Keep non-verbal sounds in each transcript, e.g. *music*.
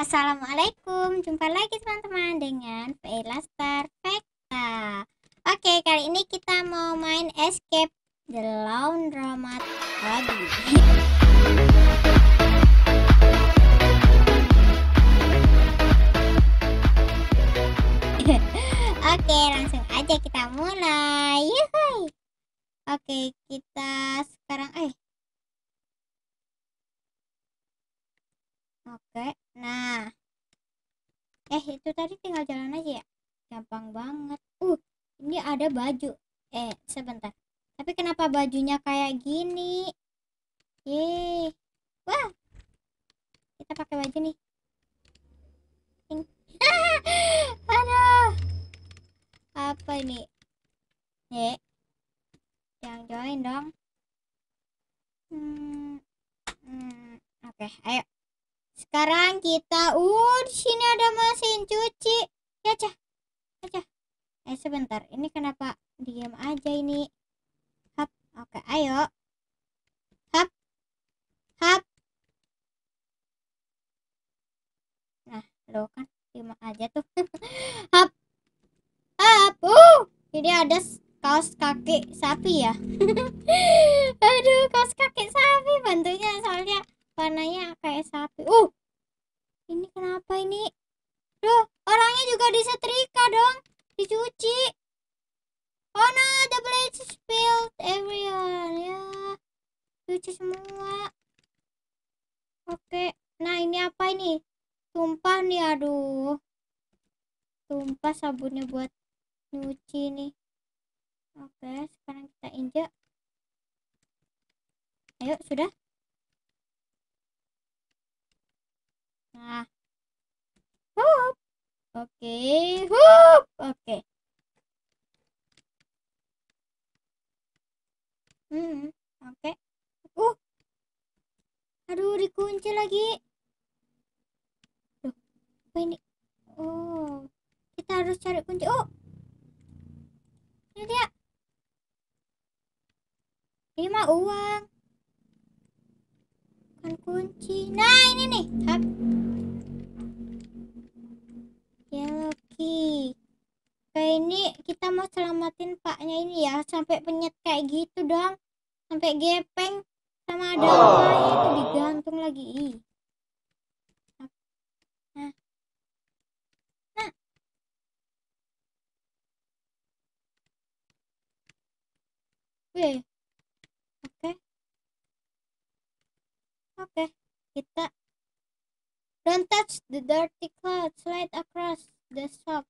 Assalamualaikum, jumpa lagi teman-teman dengan Pela Star Vecta. Oke, kali ini kita mau main Escape the Laundromat lagi. *laughs* Oke, langsung aja kita mulai. Oke, kita sekarang eh Oke, nah itu tadi tinggal jalan aja ya gampang banget uh ini ada baju eh sebentar tapi kenapa bajunya kayak gini yeay wah kita pakai baju nih *laughs* aduh apa ini ye jangan join dong hmm, hmm. oke okay, ayo sekarang kita uh di sini ada mesin cuci. Ya cah. Aja. Ya, eh sebentar, ini kenapa diam aja ini? Hap. Oke, ayo. Hap. Hap. Nah, lo kan diam aja tuh. *laughs* Hap. Hap. Uh, ini ada kaos kaki sapi ya. *laughs* Aduh, kaos kaki sapi bentuknya soalnya warnanya kayak sapi. sabunnya buat nyuci nih oke sekarang kita injak ayo sudah nah hup oke hup oke hmm oke uh aduh dikunci lagi apa ini oh kita harus cari kunci oh ini dia ya. ini mah uang bukan kunci nah ini nih hap yellow key Oke ini kita mau selamatin paknya ini ya sampai penyet kayak gitu dong sampai gepeng sama ada oh. apa oh. itu digantung lagi ih Oke. Oke. Oke, kita Don't touch the dirty clothes slide across the shop.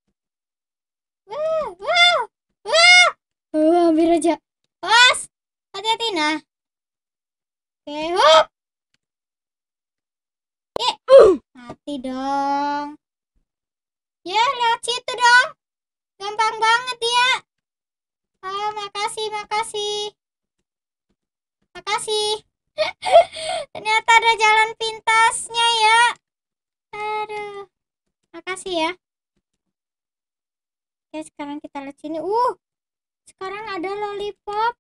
Wah, wah, wah. Oh, hampir aja. Awas, hati-hati nah. Oke, hop. Uh. Mati dong. Ya, lewat situ dong. Gampang banget ya. Oh, makasih, makasih. Makasih. *laughs* Ternyata ada jalan pintasnya ya. Aduh. Makasih ya. Oke, sekarang kita lihat sini. Uh, sekarang ada lollipop.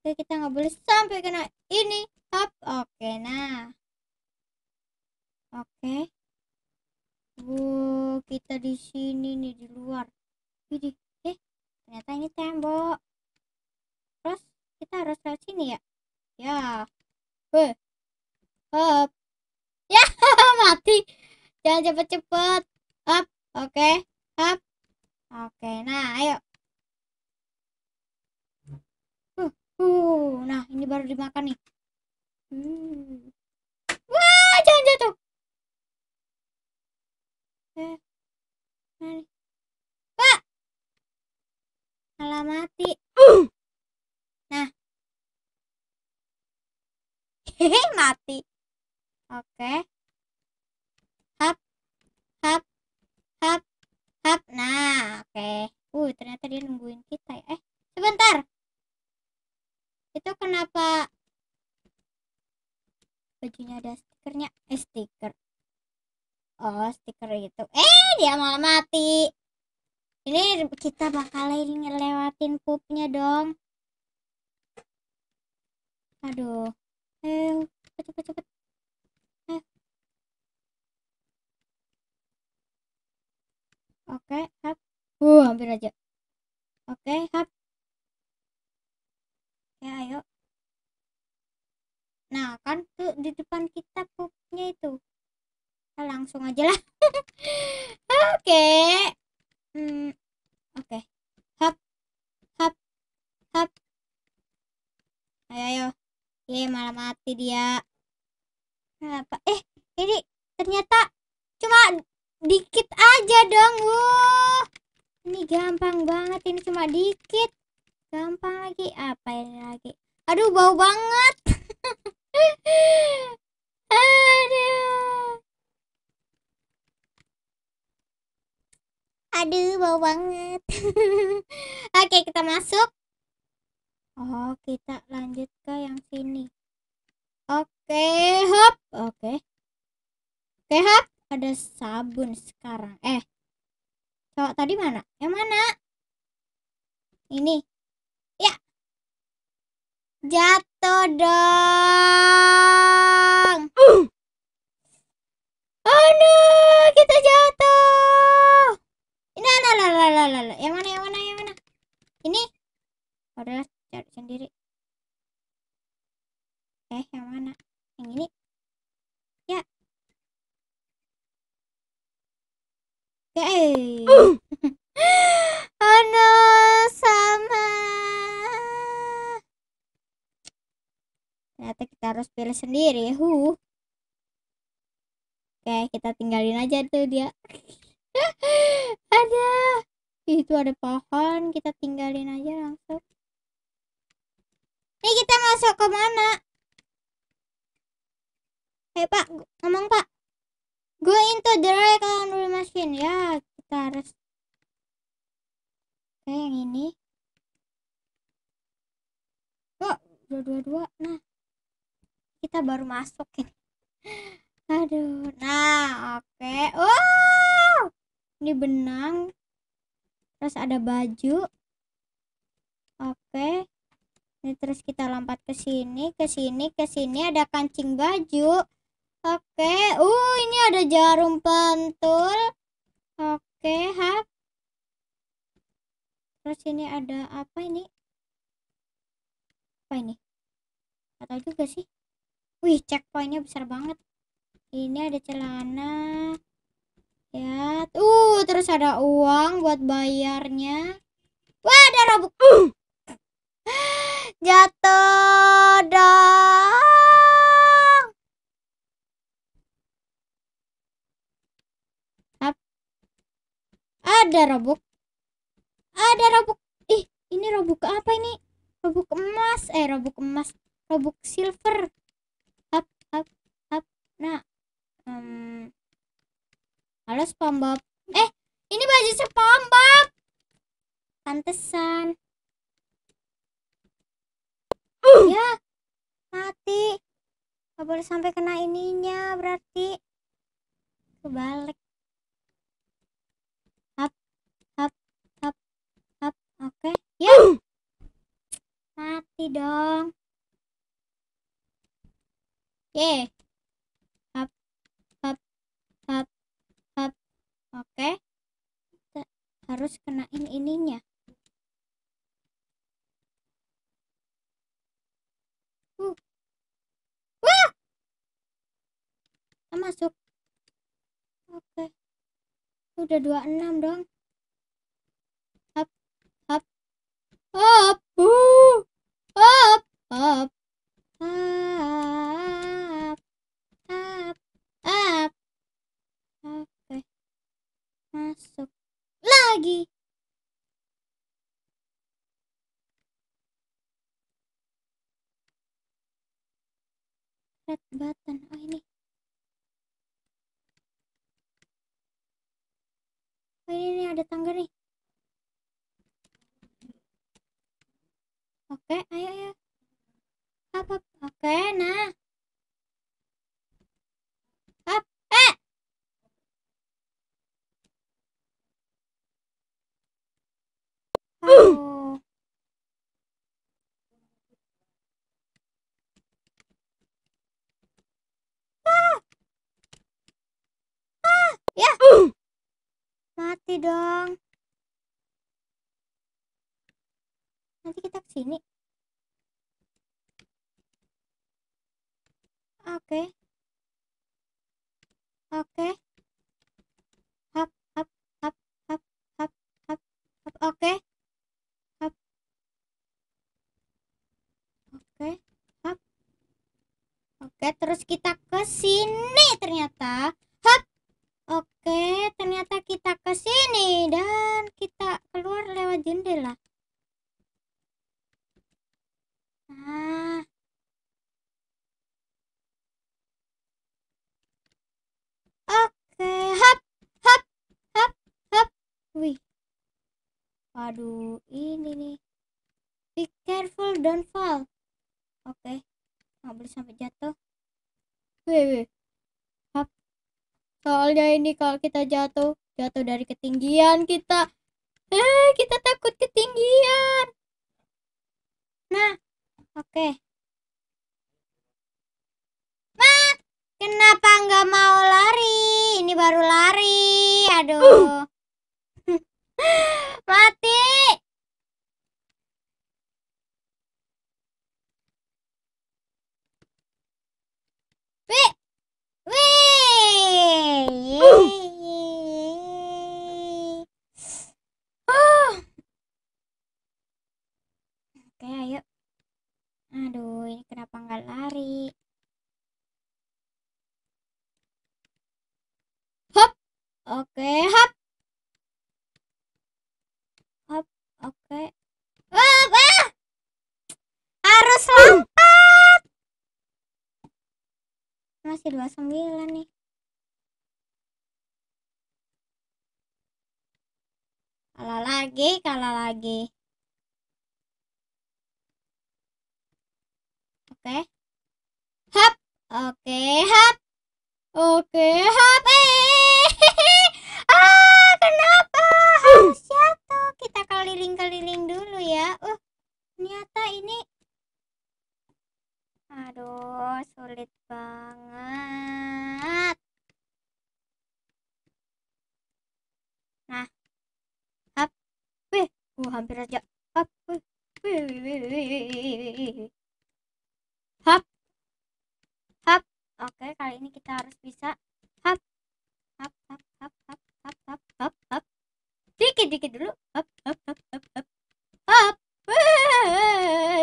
Oke, kita nggak boleh sampai kena ini. Hop, oke, nah. Oke. Wow, uh, kita di sini nih di luar. Ini ternyata ini tembok terus kita harus lewat sini ya ya weh up ya *laughs* mati jangan cepet-cepet up oke okay. oke nah ayo uh, uh, nah ini baru dimakan nih hmm. wah jangan jatuh eh, nah, malah mati uh. nah hehe *laughs* mati oke hap hap hap hap nah oke uh ternyata dia nungguin kita ya eh sebentar itu kenapa bajunya ada stikernya eh stiker oh stiker itu eh dia malah mati ini kita bakalan ngelewatin pupnya dong aduh ayo cepet cepet cepet oke hap uh hampir aja oke hap ya ayo nah kan tuh di depan kita pupnya itu nah, langsung aja lah *laughs* oke okay. Hmm, oke. Okay. Hap, hap, hap. Ayo, ayo. Ye, malah mati dia. Kenapa? Eh, ini ternyata cuma dikit aja dong. Wuh. Ini gampang banget. Ini cuma dikit. Gampang lagi. Apa ini lagi? Aduh, bau banget. *laughs* Aduh. aduh bau banget *laughs* oke kita masuk oh kita lanjut ke yang sini oke hop oke oke hop ada sabun sekarang eh cowok tadi mana yang mana ini ya jatuh dong uh. oh no kita jatuh enggak enggak enggak enggak enggak, enggak. yang mana yang mana yang mana ini ada cari sendiri eh yang mana yang ini ya ya eh *laughs* oh no sama ternyata kita harus pilih sendiri huh Oke, kita tinggalin aja tuh dia. *laughs* ada itu ada pohon kita tinggalin aja langsung ini kita masuk ke mana hei pak ngomong pak go into the right laundry machine ya kita harus kayak yang ini oh dua dua dua nah kita baru masuk ini *laughs* aduh nah oke okay. Oh! wow ini benang terus ada baju oke ini terus kita lompat ke sini ke sini ke sini ada kancing baju oke uh ini ada jarum pentul oke hap terus ini ada apa ini apa ini atau juga sih wih checkpointnya besar banget ini ada celana ya uh terus ada uang buat bayarnya wah ada robok. uh. *gasps* jatuh dong ada robok. ada robok. ih ini robok apa ini Robok emas eh robok emas Robok silver up up up nah hmm. Halo SpongeBob. Eh, ini baju SpongeBob. Pantesan. Uh. Ya, mati. Gak boleh sampai kena ininya berarti. Kebalik. Hap, hap, hap, hap. Oke, okay. ya. Uh. Mati dong. Yeah. Oke. Okay. Harus kenain ininya. Uh. Wah! Kita masuk. Oke. Okay. Udah 26 dong. Hop, hop. Hop. Uh. Hop, hop. Up, up, up, up masuk lagi red button oh ini oh ini ini ada tangga nih oke okay, ayo ayo apa oke okay, nah dong. Nanti kita ke sini. Oke. Okay. Oke. Okay. Waduh, ini nih. Be careful, don't fall. Oke, okay. nggak boleh sampai jatuh. Wih, wih. Soalnya ini kalau kita jatuh, jatuh dari ketinggian kita. Eh, kita takut ketinggian. Nah, oke. Okay. kenapa nggak mau lari? Ini baru lari. Aduh. Uh. Fatih. Uh. Oke, ayo. Aduh, ini kenapa nggak lari? Hop. Oke, hop. oke okay. ah, ah! harus lompat masih 29 nih kalah lagi kalah lagi oke okay. hap oke okay, hap oke okay, hap eh hampir aja hap hap hap oke kali ini kita harus bisa hap hap hap hap hap hap hap hap hap dikit dikit dulu hap hap hap hap hap hap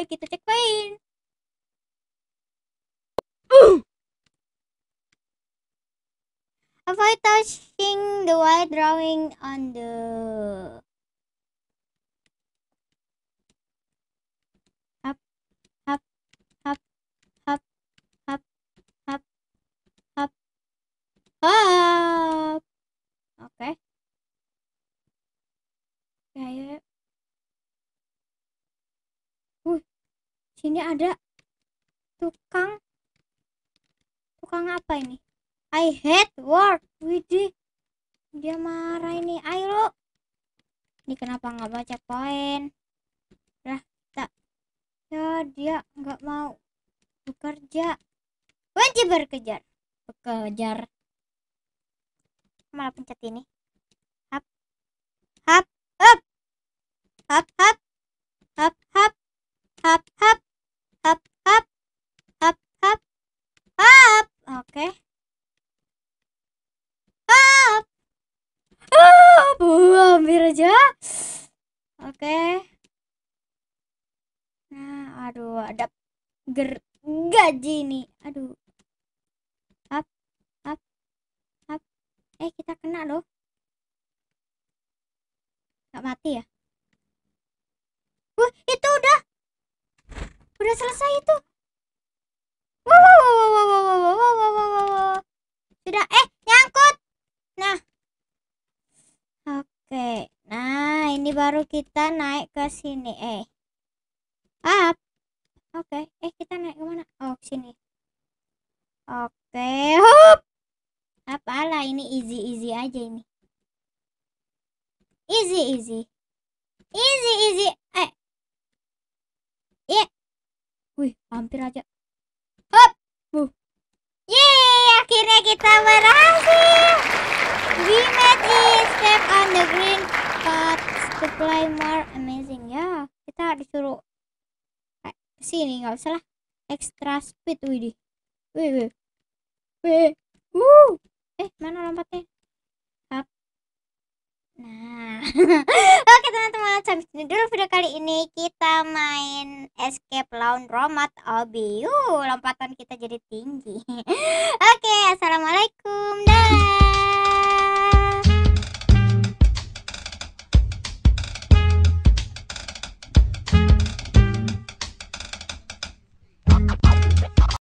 kita cek poin avoid touching the white drawing on the sini ada tukang tukang apa ini I hate work Widih dia marah ini ayo lo ini kenapa nggak baca poin lah tak ya dia nggak mau bekerja wajib berkejar bekerja malah pencet ini hap hap up hap hap mati ya Wah, itu udah udah selesai itu sudah eh nyangkut nah oke nah ini baru kita naik ke sini eh up oke eh kita naik ke mana oh sini oke up, apalah ini easy easy aja ini easy easy easy easy eh iya yeah. wih hampir aja hop uh. yeay akhirnya kita berhasil we made it step on the green path to play more amazing ya yeah, kita disuruh eh, sini nggak usah lah extra speed widih wih wih wih uh eh mana lompatnya Nah, *laughs* oke teman-teman, sampai sini dulu video kali ini kita main escape lawn romat obi. Uh, lompatan kita jadi tinggi. *laughs* oke, assalamualaikum. dan